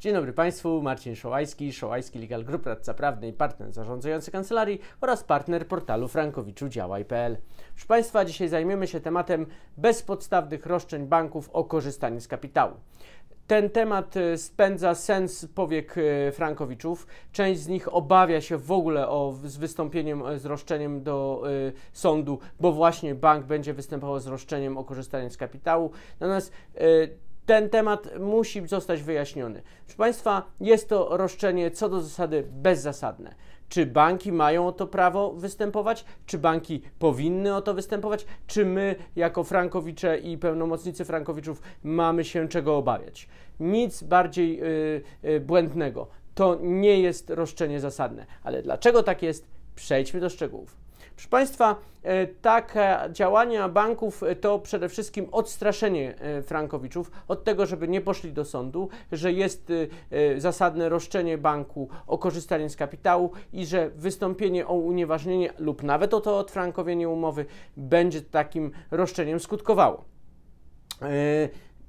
Dzień dobry Państwu, Marcin Szołajski, Szołajski Legal Group, radca prawny i partner zarządzający kancelarii oraz partner portalu frankowiczudziałaj.pl. Proszę Państwa, dzisiaj zajmiemy się tematem bezpodstawnych roszczeń banków o korzystanie z kapitału. Ten temat e, spędza sens powiek e, Frankowiczów. Część z nich obawia się w ogóle o, z wystąpieniem, e, z roszczeniem do y, sądu, bo właśnie bank będzie występował z roszczeniem o korzystanie z kapitału. Natomiast y, ten temat musi zostać wyjaśniony. Proszę Państwa, jest to roszczenie co do zasady bezzasadne. Czy banki mają o to prawo występować? Czy banki powinny o to występować? Czy my, jako Frankowicze i pełnomocnicy Frankowiczów, mamy się czego obawiać? Nic bardziej yy, yy, błędnego. To nie jest roszczenie zasadne. Ale dlaczego tak jest? Przejdźmy do szczegółów. Proszę Państwa, e, takie działania banków to przede wszystkim odstraszenie e, frankowiczów od tego, żeby nie poszli do sądu, że jest e, zasadne roszczenie banku o korzystanie z kapitału i że wystąpienie o unieważnienie lub nawet o to odfrankowienie umowy będzie takim roszczeniem skutkowało.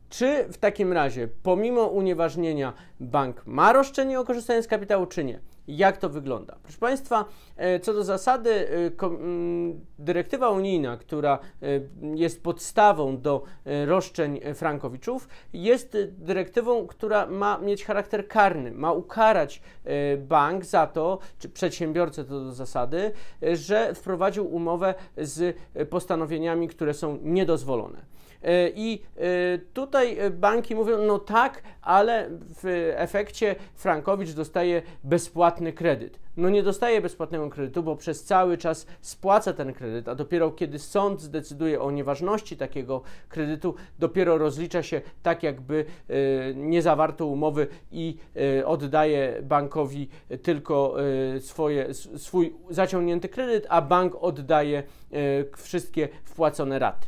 Czy w takim razie, pomimo unieważnienia, bank ma roszczenie o korzystanie z kapitału, czy nie? jak to wygląda. Proszę Państwa, e, co do zasady, e, dyrektywa unijna, która e, jest podstawą do roszczeń frankowiczów, jest dyrektywą, która ma mieć charakter karny, ma ukarać bank za to, czy przedsiębiorcę to do zasady, że wprowadził umowę z postanowieniami, które są niedozwolone. E, I e, tutaj e, banki mówią, no tak, ale w efekcie Frankowicz dostaje bezpłatny kredyt. No nie dostaje bezpłatnego kredytu, bo przez cały czas spłaca ten kredyt, a dopiero kiedy sąd zdecyduje o nieważności takiego kredytu, dopiero rozlicza się tak, jakby nie zawarto umowy i oddaje bankowi tylko swoje, swój zaciągnięty kredyt, a bank oddaje wszystkie wpłacone raty.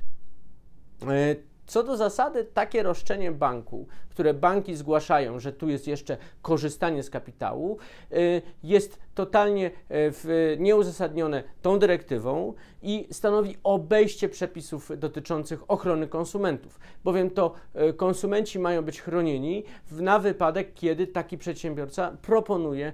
E, co do zasady, takie roszczenie banku, które banki zgłaszają, że tu jest jeszcze korzystanie z kapitału, e, jest totalnie e, nieuzasadnione tą dyrektywą i stanowi obejście przepisów dotyczących ochrony konsumentów, bowiem to konsumenci mają być chronieni na wypadek, kiedy taki przedsiębiorca proponuje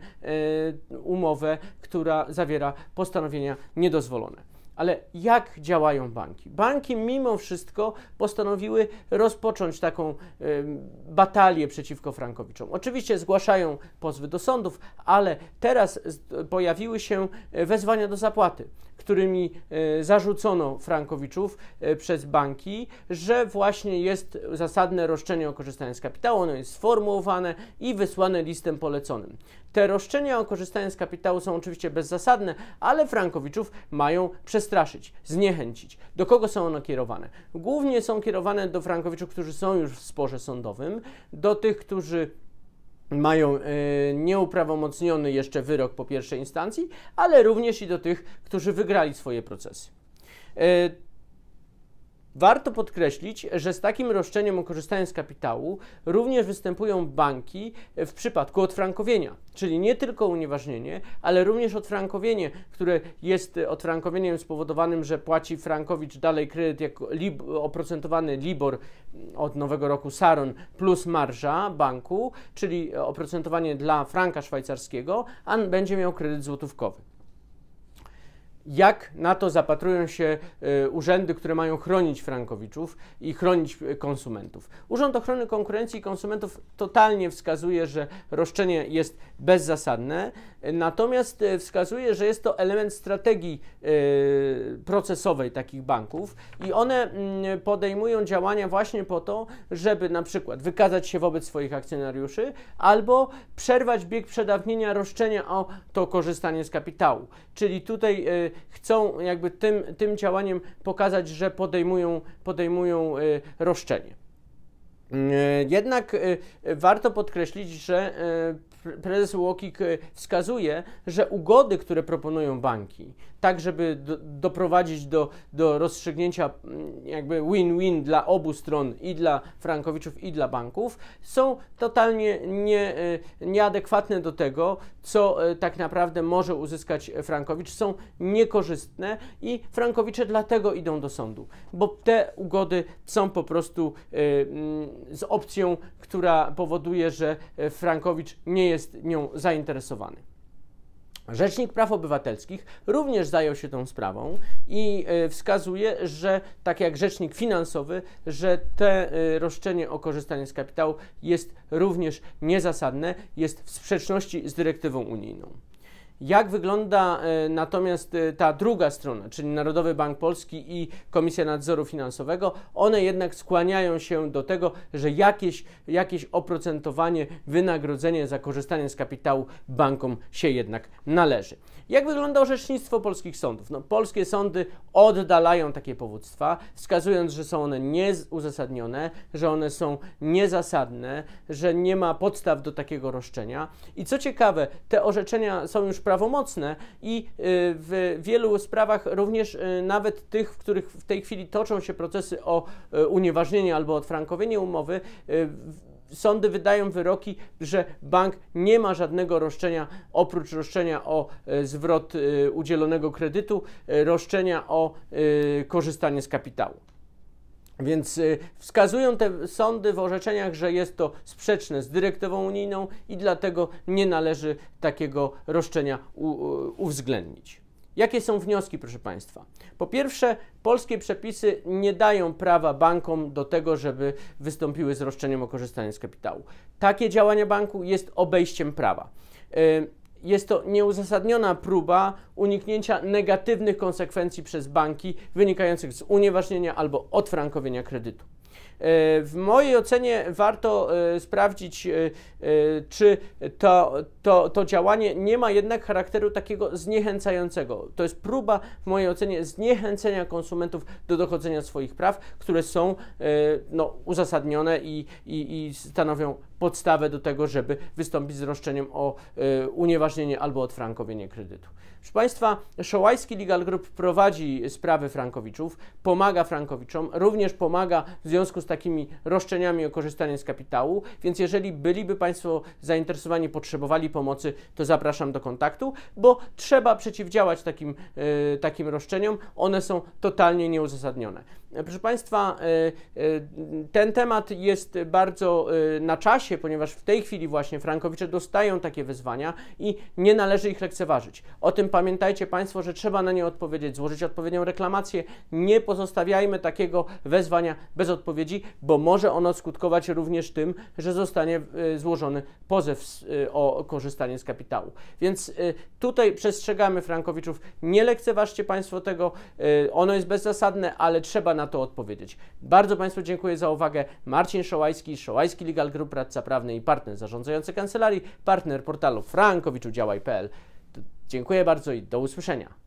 umowę, która zawiera postanowienia niedozwolone. Ale jak działają banki? Banki mimo wszystko postanowiły rozpocząć taką y, batalię przeciwko Frankowiczom. Oczywiście zgłaszają pozwy do sądów, ale teraz pojawiły się e, wezwania do zapłaty, którymi y, zarzucono Frankowiczów y, przez banki, że właśnie jest zasadne roszczenie o korzystanie z kapitału, ono jest sformułowane i wysłane listem poleconym. Te roszczenia o korzystanie z kapitału są oczywiście bezzasadne, ale Frankowiczów mają przez przestraszyć, zniechęcić. Do kogo są one kierowane? Głównie są kierowane do frankowiczów, którzy są już w sporze sądowym, do tych, którzy mają y, nieuprawomocniony jeszcze wyrok po pierwszej instancji, ale również i do tych, którzy wygrali swoje procesy. Y, Warto podkreślić, że z takim roszczeniem o korzystanie z kapitału również występują banki w przypadku odfrankowienia, czyli nie tylko unieważnienie, ale również odfrankowienie, które jest odfrankowieniem spowodowanym, że płaci frankowicz dalej kredyt jako lib oprocentowany LIBOR od nowego roku SARON plus marża banku, czyli oprocentowanie dla franka szwajcarskiego, a będzie miał kredyt złotówkowy jak na to zapatrują się e, urzędy, które mają chronić frankowiczów i chronić e, konsumentów. Urząd Ochrony Konkurencji i Konsumentów totalnie wskazuje, że roszczenie jest bezzasadne, natomiast e, wskazuje, że jest to element strategii procesowej takich banków i one mm, podejmują działania właśnie po to, żeby na przykład wykazać się wobec swoich akcjonariuszy albo przerwać bieg przedawnienia roszczenia o to korzystanie z kapitału. Czyli tutaj chcą jakby tym, tym działaniem pokazać, że podejmują, podejmują y, roszczenie. E, jednak e, warto podkreślić, że e, prezes Łokik wskazuje, że ugody, które proponują banki, tak żeby do, doprowadzić do, do rozstrzygnięcia jakby win-win dla obu stron, i dla frankowiczów, i dla banków, są totalnie nie, nieadekwatne do tego, co tak naprawdę może uzyskać frankowicz, są niekorzystne i frankowicze dlatego idą do sądu, bo te ugody są po prostu z opcją, która powoduje, że e, Frankowicz nie jest nią zainteresowany. Rzecznik Praw Obywatelskich również zajął się tą sprawą i e, wskazuje, że tak jak rzecznik finansowy, że te e, roszczenie o korzystanie z kapitału jest również niezasadne, jest w sprzeczności z dyrektywą unijną. Jak wygląda e, natomiast e, ta druga strona, czyli Narodowy Bank Polski i Komisja Nadzoru Finansowego? One jednak skłaniają się do tego, że jakieś, jakieś oprocentowanie, wynagrodzenie za korzystanie z kapitału bankom się jednak należy. Jak wygląda orzecznictwo polskich sądów? No, polskie sądy oddalają takie powództwa, wskazując, że są one nieuzasadnione, że one są niezasadne, że nie ma podstaw do takiego roszczenia. I co ciekawe, te orzeczenia są już prawomocne i y, w wielu sprawach, również y, nawet tych, w których w tej chwili toczą się procesy o y, unieważnienie albo odfrankowienie umowy, sądy wydają wyroki, że bank nie ma żadnego roszczenia oprócz roszczenia o e, zwrot e, udzielonego kredytu, e, roszczenia o korzystanie z kapitału. Więc wskazują te sądy w orzeczeniach, że jest to sprzeczne z dyrektywą unijną i dlatego nie należy takiego roszczenia uwzględnić. Jakie są wnioski, proszę Państwa? Po pierwsze, polskie przepisy nie dają prawa bankom do tego, żeby wystąpiły z roszczeniem o korzystanie z kapitału. Takie działanie banku jest obejściem prawa. Y, jest to nieuzasadniona próba uniknięcia negatywnych konsekwencji przez banki wynikających z unieważnienia albo odfrankowienia kredytu. E, w mojej ocenie warto e, sprawdzić, e, czy to, to, to działanie nie ma jednak charakteru takiego zniechęcającego. To jest próba, w mojej ocenie, zniechęcenia konsumentów do dochodzenia swoich praw, które są no, uzasadnione i, i, i stanowią podstawę do tego, żeby wystąpić z roszczeniem o e, unieważnienie albo odfrankowienie kredytu. Proszę Państwa, Szołajski Legal Group prowadzi sprawy frankowiczów, pomaga frankowiczom, również pomaga w związku z takimi roszczeniami o korzystanie z kapitału, więc jeżeli byliby Państwo zainteresowani, potrzebowali pomocy, to zapraszam do kontaktu, bo trzeba przeciwdziałać takim, e, takim roszczeniom, one są totalnie nieuzasadnione. Proszę Państwa, e, ten temat jest bardzo na czasie, czasie, ponieważ w tej chwili właśnie frankowicze dostają takie wyzwania i nie należy ich lekceważyć. O tym pamiętajcie Państwo, że trzeba na nie odpowiedzieć, złożyć odpowiednią reklamację. Nie pozostawiajmy takiego wezwania bez odpowiedzi, bo może ono skutkować również tym, że zostanie e, złożony pozew e, o korzystanie z kapitału. Więc e, tutaj przestrzegamy frankowiczów, nie lekceważcie Państwo tego, ono jest bezzasadne, ale trzeba na to odpowiedzieć. Bardzo Państwu dziękuję za uwagę. Marcin Szołajski, Szołajski Legal Group Radca zaprawny prawny i partner zarządzający kancelarii, partner portalu frankowiczudziałaj.pl. Dziękuję bardzo i do usłyszenia.